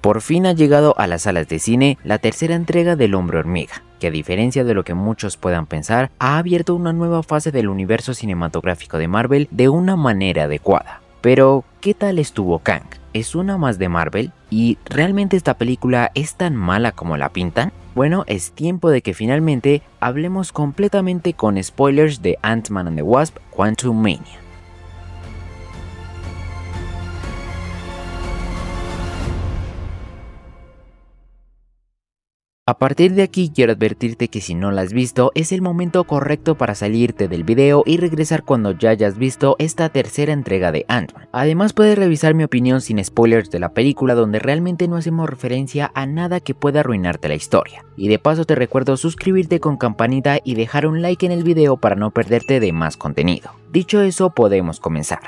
Por fin ha llegado a las salas de cine la tercera entrega del Hombre Hormiga, que a diferencia de lo que muchos puedan pensar, ha abierto una nueva fase del universo cinematográfico de Marvel de una manera adecuada. Pero, ¿qué tal estuvo Kang? ¿Es una más de Marvel? ¿Y realmente esta película es tan mala como la pintan? Bueno, es tiempo de que finalmente hablemos completamente con spoilers de Ant-Man and the Wasp Quantum Mania. A partir de aquí quiero advertirte que si no la has visto es el momento correcto para salirte del video y regresar cuando ya hayas visto esta tercera entrega de android Además puedes revisar mi opinión sin spoilers de la película donde realmente no hacemos referencia a nada que pueda arruinarte la historia. Y de paso te recuerdo suscribirte con campanita y dejar un like en el video para no perderte de más contenido. Dicho eso podemos comenzar.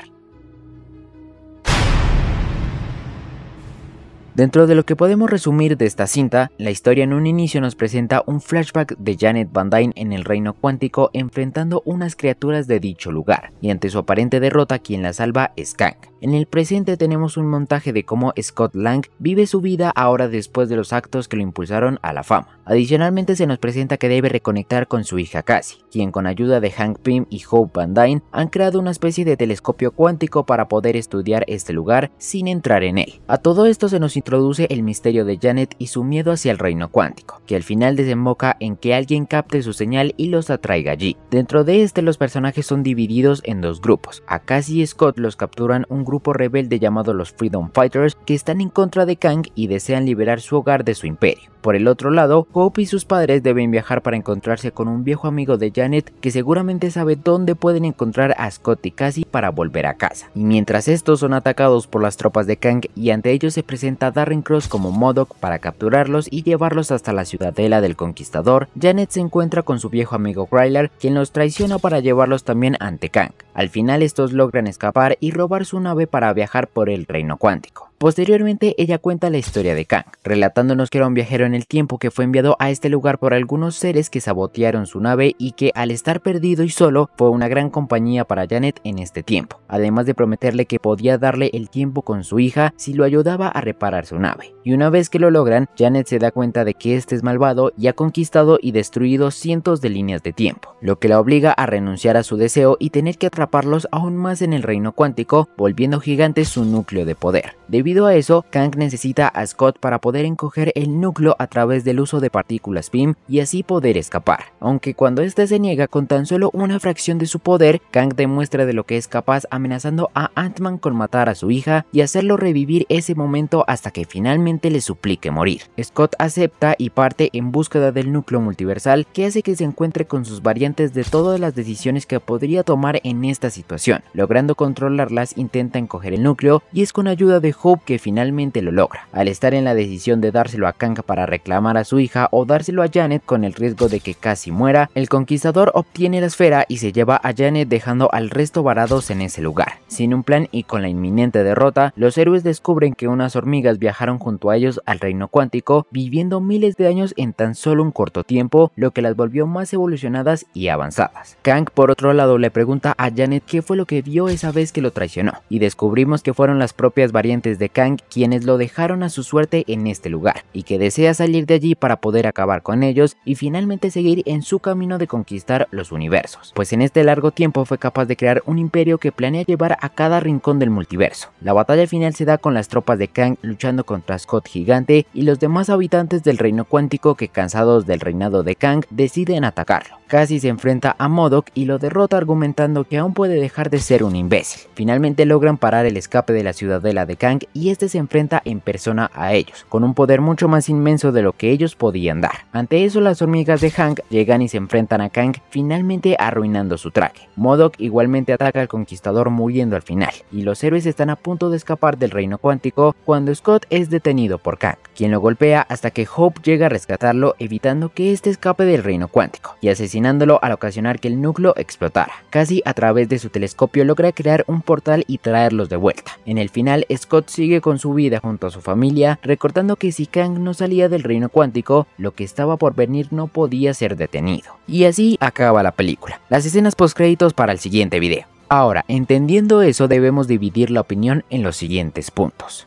Dentro de lo que podemos resumir de esta cinta, la historia en un inicio nos presenta un flashback de Janet Van Dyne en el reino cuántico enfrentando unas criaturas de dicho lugar, y ante su aparente derrota quien la salva es Kang. En el presente tenemos un montaje de cómo Scott Lang vive su vida ahora después de los actos que lo impulsaron a la fama. Adicionalmente se nos presenta que debe reconectar con su hija Cassie, quien con ayuda de Hank Pym y Hope Van Dyne han creado una especie de telescopio cuántico para poder estudiar este lugar sin entrar en él. A todo esto se nos introduce el misterio de Janet y su miedo hacia el reino cuántico, que al final desemboca en que alguien capte su señal y los atraiga allí. Dentro de este los personajes son divididos en dos grupos. A Cassie y Scott los capturan un grupo rebelde llamado los Freedom Fighters que están en contra de Kang y desean liberar su hogar de su imperio. Por el otro lado, Hope y sus padres deben viajar para encontrarse con un viejo amigo de Janet que seguramente sabe dónde pueden encontrar a Scott y Cassie para volver a casa. Y mientras estos son atacados por las tropas de Kang y ante ellos se presenta Darren Cross como MODOK para capturarlos y llevarlos hasta la ciudadela del conquistador, Janet se encuentra con su viejo amigo Krylar quien los traiciona para llevarlos también ante Kang. Al final estos logran escapar y robar su nave para viajar por el reino cuántico. Posteriormente, ella cuenta la historia de Kang, relatándonos que era un viajero en el tiempo que fue enviado a este lugar por algunos seres que sabotearon su nave y que al estar perdido y solo fue una gran compañía para Janet en este tiempo, además de prometerle que podía darle el tiempo con su hija si lo ayudaba a reparar su nave. Y una vez que lo logran, Janet se da cuenta de que este es malvado y ha conquistado y destruido cientos de líneas de tiempo, lo que la obliga a renunciar a su deseo y tener que atraparlos aún más en el reino cuántico, volviendo gigante su núcleo de poder. Debido Debido a eso, Kang necesita a Scott para poder encoger el núcleo a través del uso de partículas PIM y así poder escapar. Aunque cuando este se niega con tan solo una fracción de su poder, Kang demuestra de lo que es capaz amenazando a Ant-Man con matar a su hija y hacerlo revivir ese momento hasta que finalmente le suplique morir. Scott acepta y parte en búsqueda del núcleo multiversal que hace que se encuentre con sus variantes de todas las decisiones que podría tomar en esta situación. Logrando controlarlas intenta encoger el núcleo y es con ayuda de Hope que finalmente lo logra, al estar en la decisión de dárselo a Kang para reclamar a su hija o dárselo a Janet con el riesgo de que casi muera, el conquistador obtiene la esfera y se lleva a Janet dejando al resto varados en ese lugar. Sin un plan y con la inminente derrota, los héroes descubren que unas hormigas viajaron junto a ellos al reino cuántico, viviendo miles de años en tan solo un corto tiempo, lo que las volvió más evolucionadas y avanzadas. Kang por otro lado le pregunta a Janet qué fue lo que vio esa vez que lo traicionó, y descubrimos que fueron las propias variantes de de Kang quienes lo dejaron a su suerte en este lugar, y que desea salir de allí para poder acabar con ellos y finalmente seguir en su camino de conquistar los universos, pues en este largo tiempo fue capaz de crear un imperio que planea llevar a cada rincón del multiverso. La batalla final se da con las tropas de Kang luchando contra Scott Gigante y los demás habitantes del reino cuántico que cansados del reinado de Kang deciden atacarlo. Casi se enfrenta a Modok y lo derrota argumentando que aún puede dejar de ser un imbécil. Finalmente logran parar el escape de la ciudadela de Kang y este se enfrenta en persona a ellos, con un poder mucho más inmenso de lo que ellos podían dar. Ante eso las hormigas de Hank llegan y se enfrentan a Kang, finalmente arruinando su traje. Modok igualmente ataca al conquistador muriendo al final, y los héroes están a punto de escapar del reino cuántico cuando Scott es detenido por Kang, quien lo golpea hasta que Hope llega a rescatarlo evitando que este escape del reino cuántico y asesinándolo al ocasionar que el núcleo explotara. Casi a través de su telescopio logra crear un portal y traerlos de vuelta. En el final Scott se sigue con su vida junto a su familia, recordando que si Kang no salía del reino cuántico, lo que estaba por venir no podía ser detenido. Y así acaba la película. Las escenas postcréditos para el siguiente video. Ahora, entendiendo eso debemos dividir la opinión en los siguientes puntos.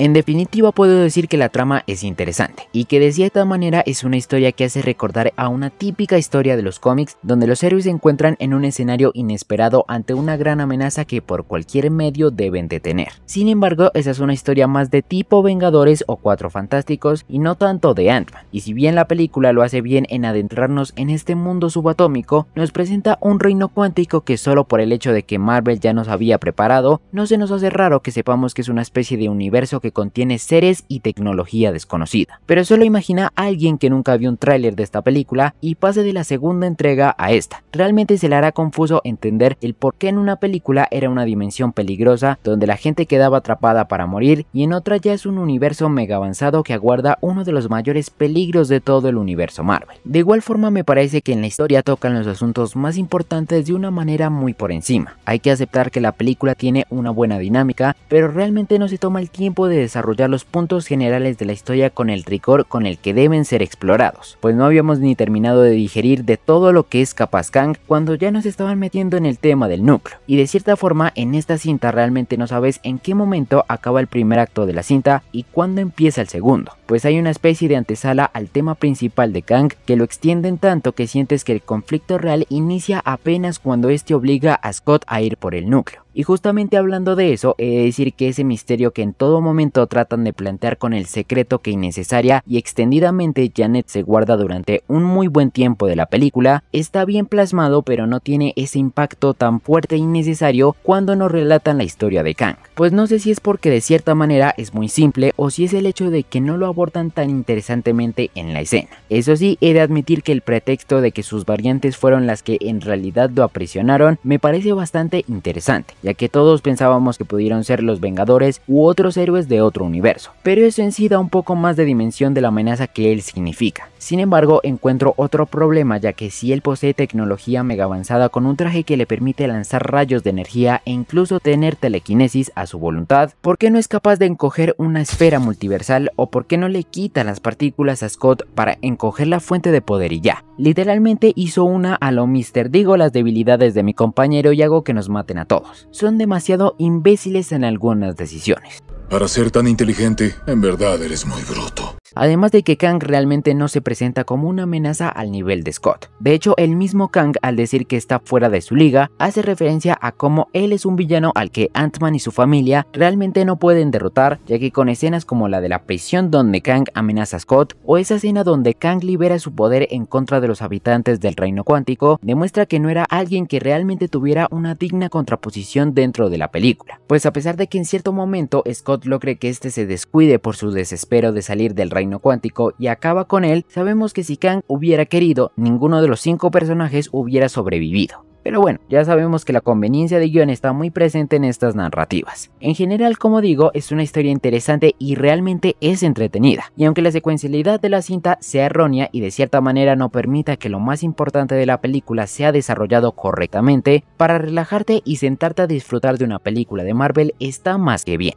En definitiva puedo decir que la trama es interesante y que de cierta manera es una historia que hace recordar a una típica historia de los cómics donde los héroes se encuentran en un escenario inesperado ante una gran amenaza que por cualquier medio deben detener. Sin embargo, esa es una historia más de tipo Vengadores o Cuatro Fantásticos y no tanto de Ant-Man. Y si bien la película lo hace bien en adentrarnos en este mundo subatómico, nos presenta un reino cuántico que solo por el hecho de que Marvel ya nos había preparado, no se nos hace raro que sepamos que es una especie de universo que contiene seres y tecnología desconocida. Pero solo imagina a alguien que nunca vio un tráiler de esta película y pase de la segunda entrega a esta. Realmente se le hará confuso entender el por qué en una película era una dimensión peligrosa donde la gente quedaba atrapada para morir y en otra ya es un universo mega avanzado que aguarda uno de los mayores peligros de todo el universo Marvel. De igual forma me parece que en la historia tocan los asuntos más importantes de una manera muy por encima. Hay que aceptar que la película tiene una buena dinámica, pero realmente no se toma el tiempo de desarrollar los puntos generales de la historia con el rigor con el que deben ser explorados, pues no habíamos ni terminado de digerir de todo lo que es Capaz Kang cuando ya nos estaban metiendo en el tema del núcleo. Y de cierta forma, en esta cinta realmente no sabes en qué momento acaba el primer acto de la cinta y cuándo empieza el segundo pues hay una especie de antesala al tema principal de Kang que lo extienden tanto que sientes que el conflicto real inicia apenas cuando este obliga a Scott a ir por el núcleo. Y justamente hablando de eso, he de decir que ese misterio que en todo momento tratan de plantear con el secreto que innecesaria y extendidamente Janet se guarda durante un muy buen tiempo de la película, está bien plasmado pero no tiene ese impacto tan fuerte e innecesario cuando nos relatan la historia de Kang. Pues no sé si es porque de cierta manera es muy simple o si es el hecho de que no lo tan interesantemente en la escena. Eso sí, he de admitir que el pretexto de que sus variantes fueron las que en realidad lo aprisionaron me parece bastante interesante, ya que todos pensábamos que pudieron ser los Vengadores u otros héroes de otro universo, pero eso en sí da un poco más de dimensión de la amenaza que él significa. Sin embargo, encuentro otro problema ya que si él posee tecnología mega avanzada con un traje que le permite lanzar rayos de energía e incluso tener telequinesis a su voluntad, ¿por qué no es capaz de encoger una esfera multiversal o por qué no le quita las partículas a Scott para encoger la fuente de poder y ya. Literalmente hizo una a lo Mister. Digo las debilidades de mi compañero y hago que nos maten a todos. Son demasiado imbéciles en algunas decisiones. Para ser tan inteligente, en verdad eres muy bruto. Además de que Kang realmente no se presenta como una amenaza al nivel de Scott. De hecho, el mismo Kang al decir que está fuera de su liga, hace referencia a cómo él es un villano al que Ant-Man y su familia realmente no pueden derrotar, ya que con escenas como la de la prisión donde Kang amenaza a Scott, o esa escena donde Kang libera su poder en contra de los habitantes del reino cuántico, demuestra que no era alguien que realmente tuviera una digna contraposición dentro de la película. Pues a pesar de que en cierto momento Scott lo cree que este se descuide por su desespero de salir del reino cuántico y acaba con él, sabemos que si Kang hubiera querido, ninguno de los cinco personajes hubiera sobrevivido. Pero bueno, ya sabemos que la conveniencia de guión está muy presente en estas narrativas. En general, como digo, es una historia interesante y realmente es entretenida. Y aunque la secuencialidad de la cinta sea errónea y de cierta manera no permita que lo más importante de la película sea desarrollado correctamente, para relajarte y sentarte a disfrutar de una película de Marvel está más que bien.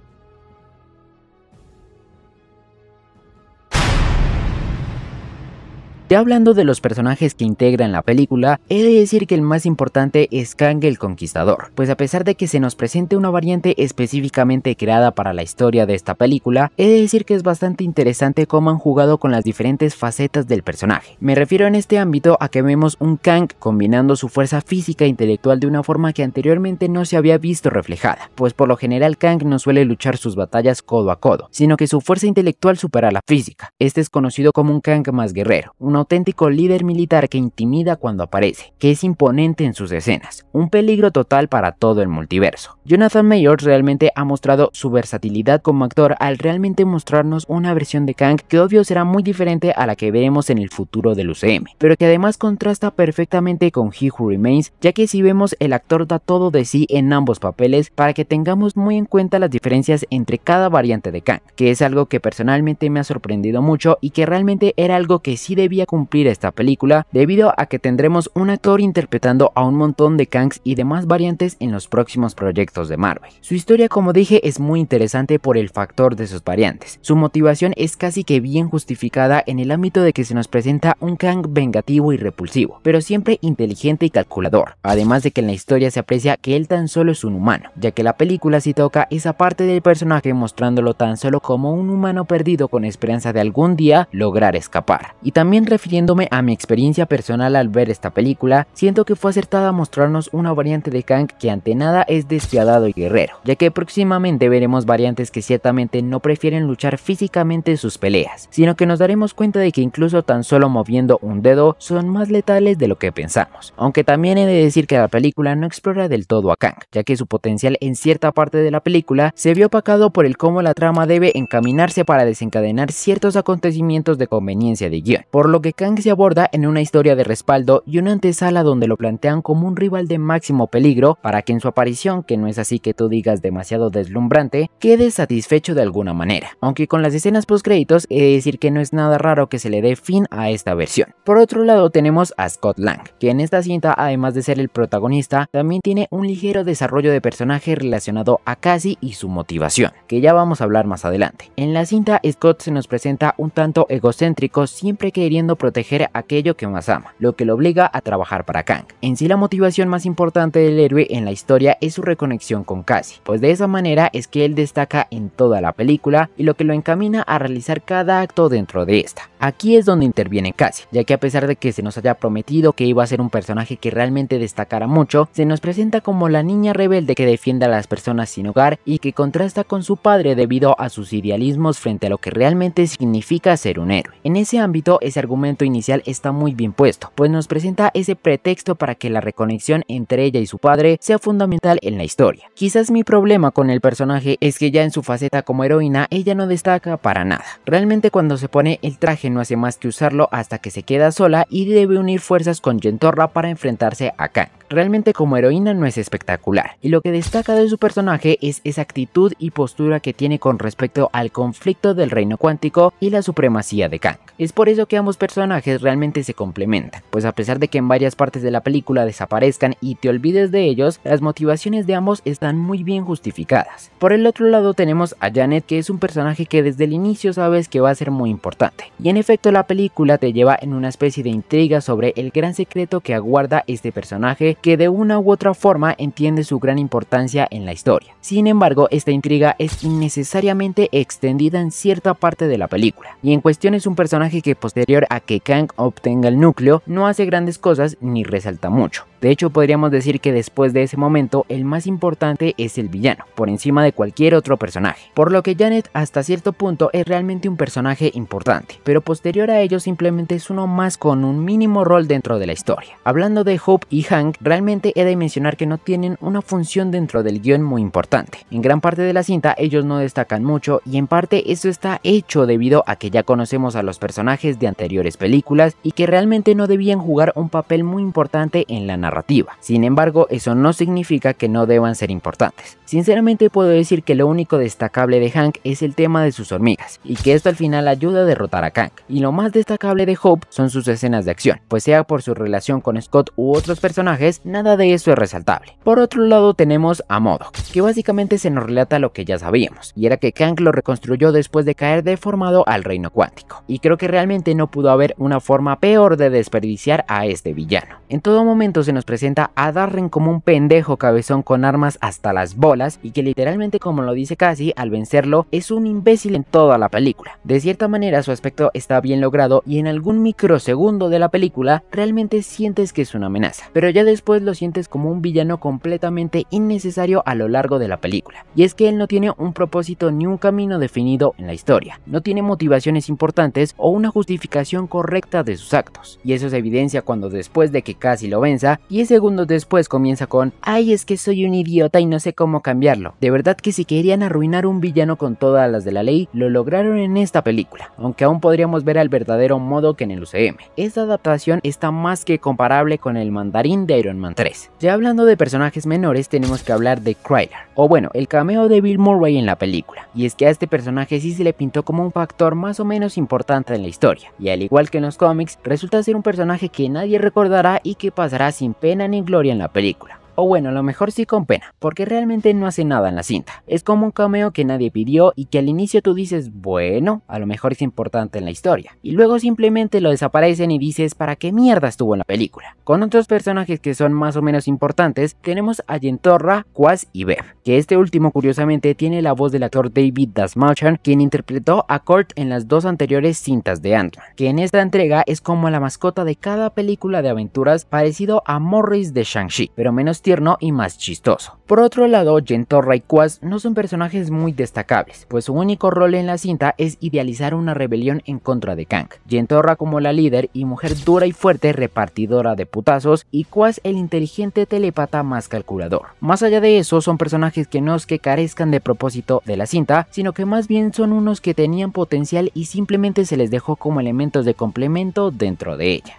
Ya hablando de los personajes que integran la película, he de decir que el más importante es Kang el Conquistador, pues a pesar de que se nos presente una variante específicamente creada para la historia de esta película, he de decir que es bastante interesante cómo han jugado con las diferentes facetas del personaje. Me refiero en este ámbito a que vemos un Kang combinando su fuerza física e intelectual de una forma que anteriormente no se había visto reflejada, pues por lo general Kang no suele luchar sus batallas codo a codo, sino que su fuerza intelectual supera la física. Este es conocido como un Kang más guerrero, auténtico líder militar que intimida cuando aparece, que es imponente en sus escenas, un peligro total para todo el multiverso. Jonathan Mayors realmente ha mostrado su versatilidad como actor al realmente mostrarnos una versión de Kang que obvio será muy diferente a la que veremos en el futuro del UCM, pero que además contrasta perfectamente con He Who Remains, ya que si vemos el actor da todo de sí en ambos papeles para que tengamos muy en cuenta las diferencias entre cada variante de Kang, que es algo que personalmente me ha sorprendido mucho y que realmente era algo que sí debía cumplir esta película debido a que tendremos un actor interpretando a un montón de Kangs y demás variantes en los próximos proyectos de Marvel. Su historia como dije es muy interesante por el factor de sus variantes. Su motivación es casi que bien justificada en el ámbito de que se nos presenta un Kang vengativo y repulsivo, pero siempre inteligente y calculador, además de que en la historia se aprecia que él tan solo es un humano, ya que la película sí toca esa parte del personaje mostrándolo tan solo como un humano perdido con esperanza de algún día lograr escapar. Y también refiriéndome a mi experiencia personal al ver esta película, siento que fue acertada mostrarnos una variante de Kang que ante nada es despiadado y guerrero, ya que próximamente veremos variantes que ciertamente no prefieren luchar físicamente sus peleas, sino que nos daremos cuenta de que incluso tan solo moviendo un dedo son más letales de lo que pensamos, aunque también he de decir que la película no explora del todo a Kang, ya que su potencial en cierta parte de la película se vio opacado por el cómo la trama debe encaminarse para desencadenar ciertos acontecimientos de conveniencia de guión, por que Kang se aborda en una historia de respaldo y una antesala donde lo plantean como un rival de máximo peligro para que en su aparición, que no es así que tú digas demasiado deslumbrante, quede satisfecho de alguna manera. Aunque con las escenas post créditos he de decir que no es nada raro que se le dé fin a esta versión. Por otro lado tenemos a Scott Lang, que en esta cinta además de ser el protagonista, también tiene un ligero desarrollo de personaje relacionado a Cassie y su motivación, que ya vamos a hablar más adelante. En la cinta Scott se nos presenta un tanto egocéntrico, siempre queriendo proteger aquello que más ama, lo que lo obliga a trabajar para Kang. En sí la motivación más importante del héroe en la historia es su reconexión con Cassie, pues de esa manera es que él destaca en toda la película y lo que lo encamina a realizar cada acto dentro de esta. Aquí es donde interviene Cassie, ya que a pesar de que se nos haya prometido que iba a ser un personaje que realmente destacara mucho, se nos presenta como la niña rebelde que defiende a las personas sin hogar y que contrasta con su padre debido a sus idealismos frente a lo que realmente significa ser un héroe. En ese ámbito, ese argumento inicial está muy bien puesto, pues nos presenta ese pretexto para que la reconexión entre ella y su padre sea fundamental en la historia. Quizás mi problema con el personaje es que ya en su faceta como heroína ella no destaca para nada. Realmente cuando se pone el traje no hace más que usarlo hasta que se queda sola y debe unir fuerzas con Gentorra para enfrentarse a Kang. Realmente como heroína no es espectacular y lo que destaca de su personaje es esa actitud y postura que tiene con respecto al conflicto del reino cuántico y la supremacía de Kang. Es por eso que ambos personajes personajes realmente se complementan, pues a pesar de que en varias partes de la película desaparezcan y te olvides de ellos, las motivaciones de ambos están muy bien justificadas. Por el otro lado tenemos a Janet que es un personaje que desde el inicio sabes que va a ser muy importante, y en efecto la película te lleva en una especie de intriga sobre el gran secreto que aguarda este personaje que de una u otra forma entiende su gran importancia en la historia. Sin embargo, esta intriga es innecesariamente extendida en cierta parte de la película, y en cuestión es un personaje que posterior a que Kang obtenga el núcleo, no hace grandes cosas ni resalta mucho. De hecho, podríamos decir que después de ese momento, el más importante es el villano, por encima de cualquier otro personaje. Por lo que Janet hasta cierto punto es realmente un personaje importante, pero posterior a ello simplemente es uno más con un mínimo rol dentro de la historia. Hablando de Hope y Hank, realmente he de mencionar que no tienen una función dentro del guión muy importante. En gran parte de la cinta ellos no destacan mucho y en parte eso está hecho debido a que ya conocemos a los personajes de anteriores películas y que realmente no debían jugar un papel muy importante en la narrativa. Sin embargo, eso no significa que no deban ser importantes. Sinceramente puedo decir que lo único destacable de Hank es el tema de sus hormigas, y que esto al final ayuda a derrotar a Kang. Y lo más destacable de Hope son sus escenas de acción, pues sea por su relación con Scott u otros personajes, nada de eso es resaltable. Por otro lado tenemos a Modoc, que básicamente se nos relata lo que ya sabíamos, y era que Kang lo reconstruyó después de caer deformado al reino cuántico, y creo que realmente no pudo haber una forma peor de desperdiciar a este villano. En todo momento se nos presenta a Darren como un pendejo cabezón con armas hasta las bolas y que literalmente como lo dice Cassie, al vencerlo es un imbécil en toda la película. De cierta manera su aspecto está bien logrado y en algún microsegundo de la película realmente sientes que es una amenaza, pero ya después lo sientes como un villano completamente innecesario a lo largo de la película. Y es que él no tiene un propósito ni un camino definido en la historia, no tiene motivaciones importantes o una justificación correcta de sus actos, y eso se evidencia cuando después de que casi lo venza, 10 segundos después comienza con, ay es que soy un idiota y no sé cómo cambiarlo. De verdad que si querían arruinar un villano con todas las de la ley, lo lograron en esta película, aunque aún podríamos ver al verdadero modo que en el UCM. Esta adaptación está más que comparable con el mandarín de Iron Man 3. Ya hablando de personajes menores, tenemos que hablar de Kryler, o bueno, el cameo de Bill Murray en la película, y es que a este personaje sí se le pintó como un factor más o menos importante en la historia, y al igual igual que en los cómics, resulta ser un personaje que nadie recordará y que pasará sin pena ni gloria en la película. O bueno, a lo mejor sí con pena, porque realmente no hace nada en la cinta. Es como un cameo que nadie pidió y que al inicio tú dices, bueno, a lo mejor es importante en la historia. Y luego simplemente lo desaparecen y dices, ¿para qué mierda estuvo en la película? Con otros personajes que son más o menos importantes, tenemos a Yentorra, Quas y Bev, que este último curiosamente tiene la voz del actor David dasmarchan quien interpretó a Kurt en las dos anteriores cintas de ant que en esta entrega es como la mascota de cada película de aventuras parecido a Morris de Shang-Chi, pero menos tierno y más chistoso. Por otro lado, Gentorra y Quas no son personajes muy destacables, pues su único rol en la cinta es idealizar una rebelión en contra de Kang. Gentorra como la líder y mujer dura y fuerte repartidora de putazos y Quas el inteligente telepata más calculador. Más allá de eso, son personajes que no es que carezcan de propósito de la cinta, sino que más bien son unos que tenían potencial y simplemente se les dejó como elementos de complemento dentro de ella.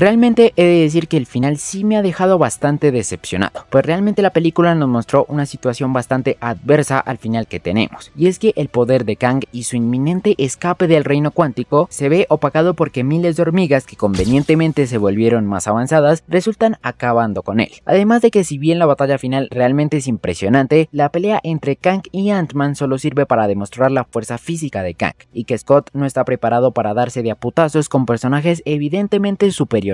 Realmente he de decir que el final sí me ha dejado bastante decepcionado, pues realmente la película nos mostró una situación bastante adversa al final que tenemos, y es que el poder de Kang y su inminente escape del reino cuántico se ve opacado porque miles de hormigas que convenientemente se volvieron más avanzadas resultan acabando con él. Además de que si bien la batalla final realmente es impresionante, la pelea entre Kang y Ant-Man solo sirve para demostrar la fuerza física de Kang, y que Scott no está preparado para darse de aputazos con personajes evidentemente superiores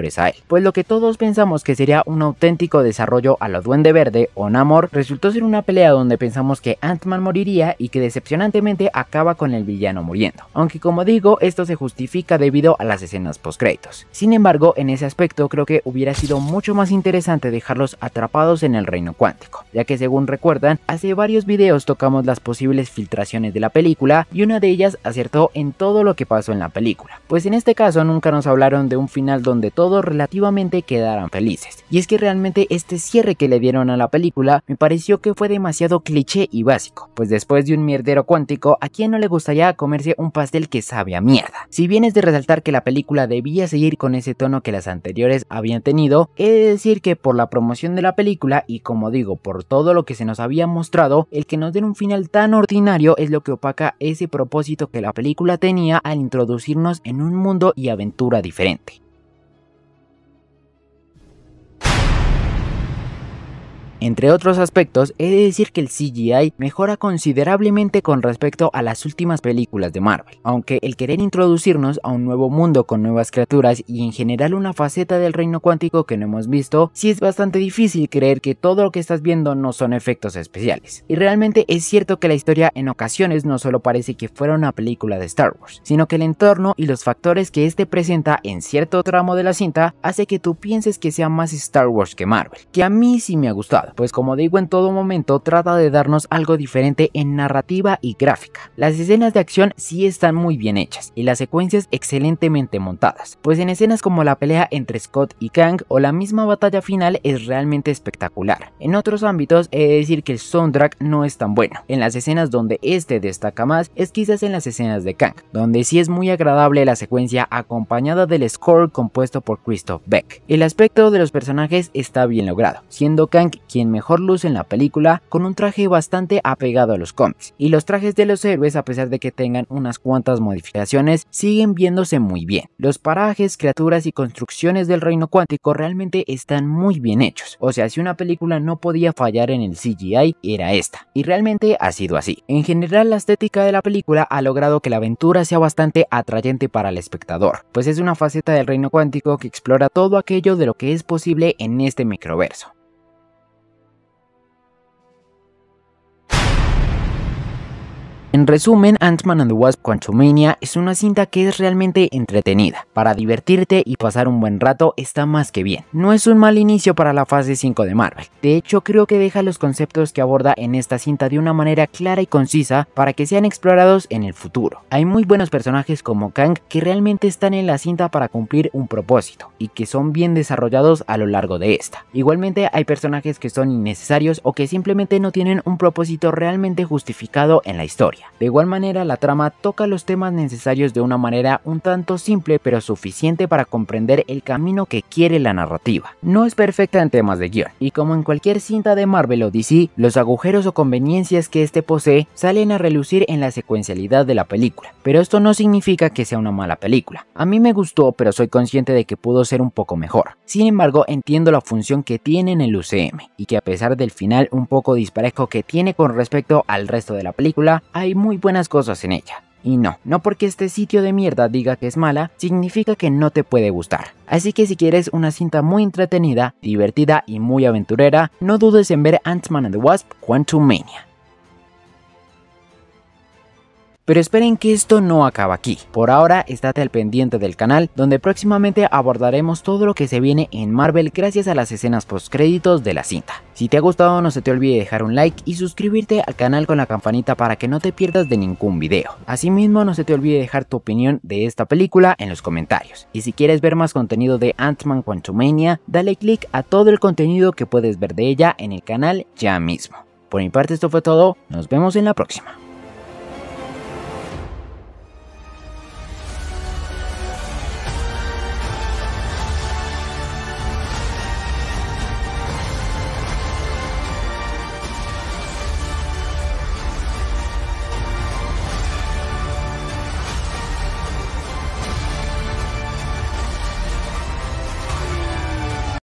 pues lo que todos pensamos que sería un auténtico desarrollo a lo Duende Verde o Namor resultó ser una pelea donde pensamos que Ant-Man moriría y que decepcionantemente acaba con el villano muriendo, aunque como digo esto se justifica debido a las escenas post créditos Sin embargo, en ese aspecto creo que hubiera sido mucho más interesante dejarlos atrapados en el reino cuántico, ya que según recuerdan, hace varios videos tocamos las posibles filtraciones de la película y una de ellas acertó en todo lo que pasó en la película, pues en este caso nunca nos hablaron de un final donde todo relativamente quedaran felices. Y es que realmente este cierre que le dieron a la película me pareció que fue demasiado cliché y básico, pues después de un mierdero cuántico, ¿a quién no le gustaría comerse un pastel que sabe a mierda? Si bien es de resaltar que la película debía seguir con ese tono que las anteriores habían tenido, he de decir que por la promoción de la película y como digo, por todo lo que se nos había mostrado, el que nos den un final tan ordinario es lo que opaca ese propósito que la película tenía al introducirnos en un mundo y aventura diferente. Entre otros aspectos, he de decir que el CGI mejora considerablemente con respecto a las últimas películas de Marvel, aunque el querer introducirnos a un nuevo mundo con nuevas criaturas y en general una faceta del reino cuántico que no hemos visto, sí es bastante difícil creer que todo lo que estás viendo no son efectos especiales. Y realmente es cierto que la historia en ocasiones no solo parece que fuera una película de Star Wars, sino que el entorno y los factores que este presenta en cierto tramo de la cinta hace que tú pienses que sea más Star Wars que Marvel, que a mí sí me ha gustado pues como digo en todo momento trata de darnos algo diferente en narrativa y gráfica. Las escenas de acción sí están muy bien hechas y las secuencias excelentemente montadas, pues en escenas como la pelea entre Scott y Kang o la misma batalla final es realmente espectacular. En otros ámbitos he de decir que el soundtrack no es tan bueno, en las escenas donde este destaca más es quizás en las escenas de Kang, donde sí es muy agradable la secuencia acompañada del score compuesto por Christoph Beck. El aspecto de los personajes está bien logrado, siendo Kang quien mejor luz en la película con un traje bastante apegado a los cómics. Y los trajes de los héroes, a pesar de que tengan unas cuantas modificaciones, siguen viéndose muy bien. Los parajes, criaturas y construcciones del reino cuántico realmente están muy bien hechos. O sea, si una película no podía fallar en el CGI, era esta. Y realmente ha sido así. En general, la estética de la película ha logrado que la aventura sea bastante atrayente para el espectador, pues es una faceta del reino cuántico que explora todo aquello de lo que es posible en este microverso. En resumen, Ant-Man and the Wasp Quantumania es una cinta que es realmente entretenida. Para divertirte y pasar un buen rato está más que bien. No es un mal inicio para la fase 5 de Marvel. De hecho, creo que deja los conceptos que aborda en esta cinta de una manera clara y concisa para que sean explorados en el futuro. Hay muy buenos personajes como Kang que realmente están en la cinta para cumplir un propósito y que son bien desarrollados a lo largo de esta. Igualmente hay personajes que son innecesarios o que simplemente no tienen un propósito realmente justificado en la historia. De igual manera, la trama toca los temas necesarios de una manera un tanto simple pero suficiente para comprender el camino que quiere la narrativa. No es perfecta en temas de guión, y como en cualquier cinta de Marvel o DC, los agujeros o conveniencias que este posee salen a relucir en la secuencialidad de la película, pero esto no significa que sea una mala película. A mí me gustó, pero soy consciente de que pudo ser un poco mejor. Sin embargo, entiendo la función que tiene en el UCM, y que a pesar del final un poco disparejo que tiene con respecto al resto de la película, hay muy buenas cosas en ella. Y no, no porque este sitio de mierda diga que es mala, significa que no te puede gustar. Así que si quieres una cinta muy entretenida, divertida y muy aventurera, no dudes en ver Ant-Man and the Wasp Quantum pero esperen que esto no acaba aquí. Por ahora, estate al pendiente del canal, donde próximamente abordaremos todo lo que se viene en Marvel gracias a las escenas postcréditos de la cinta. Si te ha gustado no se te olvide dejar un like y suscribirte al canal con la campanita para que no te pierdas de ningún video. Asimismo, no se te olvide dejar tu opinión de esta película en los comentarios. Y si quieres ver más contenido de Ant-Man Quantumania, dale click a todo el contenido que puedes ver de ella en el canal ya mismo. Por mi parte esto fue todo, nos vemos en la próxima.